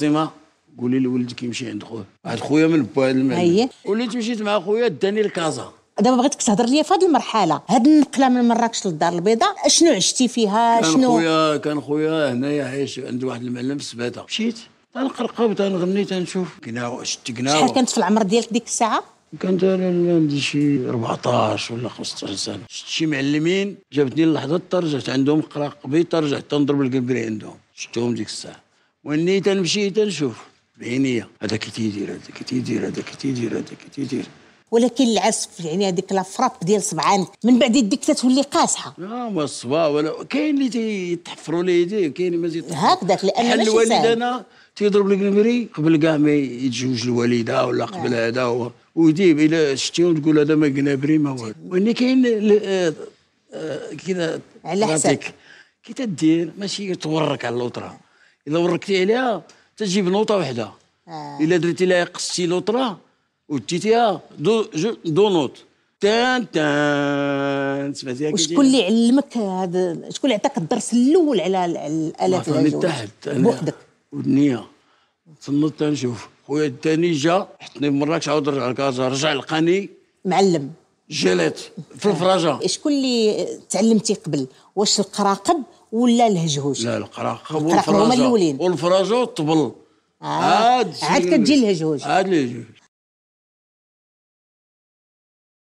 فاطمه قولي لولدك يمشي عند خوه واحد خويا من بعد هي وليت مشيت مع خويا داني لكازا دابا بغيتك تهضر لي في هذه المرحله هاد النقله من مراكش للدار البيضاء شنو عشتي فيها كان شنو خويا كان خويا هنايا عايش عند واحد المعلم في سباته مشيت تنقرقب تنغني تنشوف كنا شت كنا شحال كانت في العمر ديالك ديك الساعه كانت انا عندي شي 14 ولا 15 سنه شفت شي معلمين جابتني اللحظه ترجعت عندهم قراقبي رجعت تنضرب القبري عندهم شفتهم ديك الساعه واني تنمشي تنشوف بعينيا هذا كي تيدير هذا كي تيدير هذا كي تيدير هذا كي تيدير ولكن العزف يعني هذيك لافراب ديال صبعان من بعد يديك تتولي قاصحه لا ما الصبا ولا كاين اللي تيتحفروا لي يديه كاين اللي ما هكذاك لان ماشي الوالد انا تيضرب لك المري قبل كاع ما يتزوج الوالده ولا نعم. قبل هذا هو ويديب الى شتي وتقول هذا ما قنابري ما والو واني كاين آه، آه، كذا على حسابك كي تدير ماشي تورك على الاطره الا وركتي عليها تجيب نوطه وحده آه. الا درتي لها قصتي لوطرا وديتيها دو جو دو نوط تان تان سمعتيها وشكون اللي علمك هذا شكون اللي عطاك الدرس الاول على الالات العجوز تحت انا بوحدك ودنيا تنط تنشوف خويا الثاني جا حطني بمراكش عاود رجع لكازا رجع لقاني معلم جلات في الفراجه شكون اللي تعلمتي قبل واش القراقب ولا الهجهوش لا القراقه والفراجه والفراجه والطبل آه. عاد عاد كتجي الهجهوش عاد الهجهوش